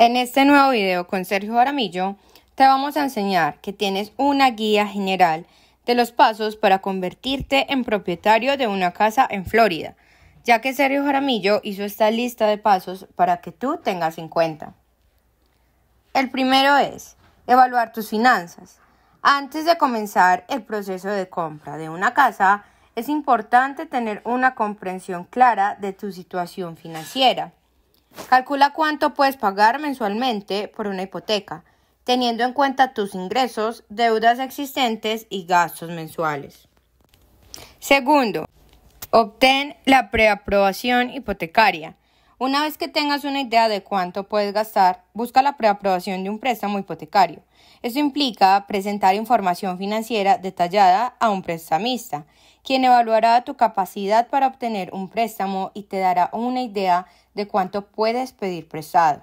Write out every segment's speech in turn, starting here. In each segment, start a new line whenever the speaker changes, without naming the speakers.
En este nuevo video con Sergio Jaramillo te vamos a enseñar que tienes una guía general de los pasos para convertirte en propietario de una casa en Florida, ya que Sergio Jaramillo hizo esta lista de pasos para que tú tengas en cuenta. El primero es evaluar tus finanzas. Antes de comenzar el proceso de compra de una casa, es importante tener una comprensión clara de tu situación financiera Calcula cuánto puedes pagar mensualmente por una hipoteca, teniendo en cuenta tus ingresos, deudas existentes y gastos mensuales. Segundo, obtén la preaprobación hipotecaria. Una vez que tengas una idea de cuánto puedes gastar, busca la preaprobación de un préstamo hipotecario. Esto implica presentar información financiera detallada a un prestamista, quien evaluará tu capacidad para obtener un préstamo y te dará una idea de cuánto puedes pedir prestado.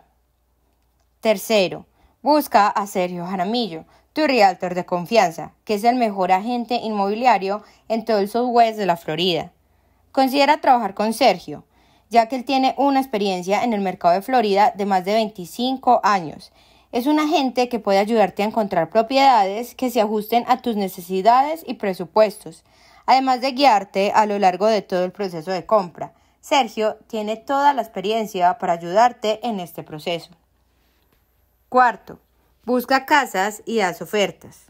Tercero, busca a Sergio Jaramillo, tu realtor de confianza, que es el mejor agente inmobiliario en todo el Southwest de la Florida. Considera trabajar con Sergio, ya que él tiene una experiencia en el mercado de Florida de más de 25 años. Es un agente que puede ayudarte a encontrar propiedades que se ajusten a tus necesidades y presupuestos, además de guiarte a lo largo de todo el proceso de compra Sergio tiene toda la experiencia para ayudarte en este proceso. Cuarto, busca casas y haz ofertas.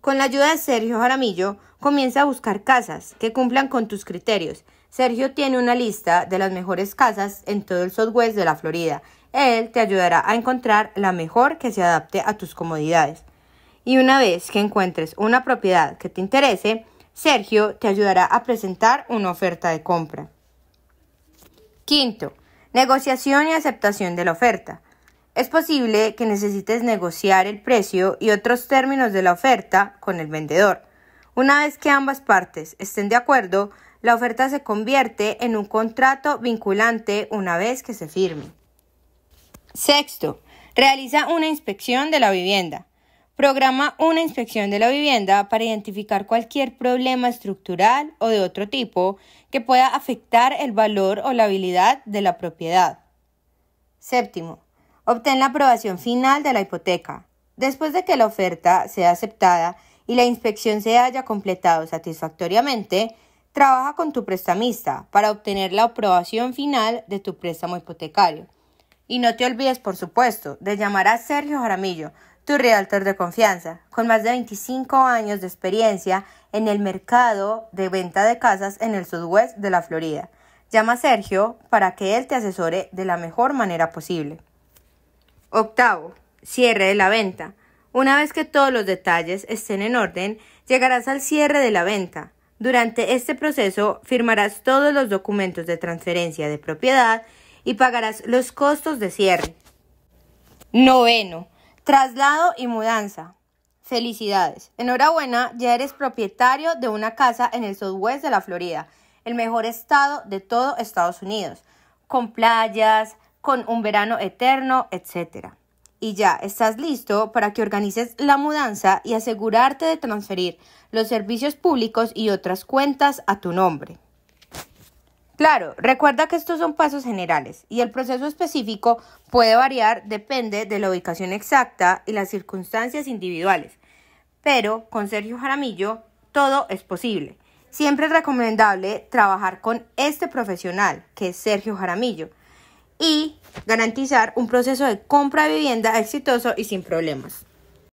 Con la ayuda de Sergio Jaramillo, comienza a buscar casas que cumplan con tus criterios. Sergio tiene una lista de las mejores casas en todo el Southwest de la Florida. Él te ayudará a encontrar la mejor que se adapte a tus comodidades. Y una vez que encuentres una propiedad que te interese, Sergio te ayudará a presentar una oferta de compra. Quinto, negociación y aceptación de la oferta. Es posible que necesites negociar el precio y otros términos de la oferta con el vendedor. Una vez que ambas partes estén de acuerdo, la oferta se convierte en un contrato vinculante una vez que se firme. Sexto, realiza una inspección de la vivienda. Programa una inspección de la vivienda para identificar cualquier problema estructural o de otro tipo que pueda afectar el valor o la habilidad de la propiedad. Séptimo, obtén la aprobación final de la hipoteca. Después de que la oferta sea aceptada y la inspección se haya completado satisfactoriamente, trabaja con tu prestamista para obtener la aprobación final de tu préstamo hipotecario. Y no te olvides, por supuesto, de llamar a Sergio Jaramillo tu realtor de confianza, con más de 25 años de experiencia en el mercado de venta de casas en el sudoeste de la Florida. Llama a Sergio para que él te asesore de la mejor manera posible. Octavo, cierre de la venta. Una vez que todos los detalles estén en orden, llegarás al cierre de la venta. Durante este proceso firmarás todos los documentos de transferencia de propiedad y pagarás los costos de cierre. Noveno, Traslado y mudanza. Felicidades. Enhorabuena, ya eres propietario de una casa en el Southwest de la Florida, el mejor estado de todo Estados Unidos, con playas, con un verano eterno, etc. Y ya estás listo para que organices la mudanza y asegurarte de transferir los servicios públicos y otras cuentas a tu nombre. Claro, recuerda que estos son pasos generales y el proceso específico puede variar, depende de la ubicación exacta y las circunstancias individuales. Pero con Sergio Jaramillo todo es posible. Siempre es recomendable trabajar con este profesional, que es Sergio Jaramillo, y garantizar un proceso de compra de vivienda exitoso y sin problemas.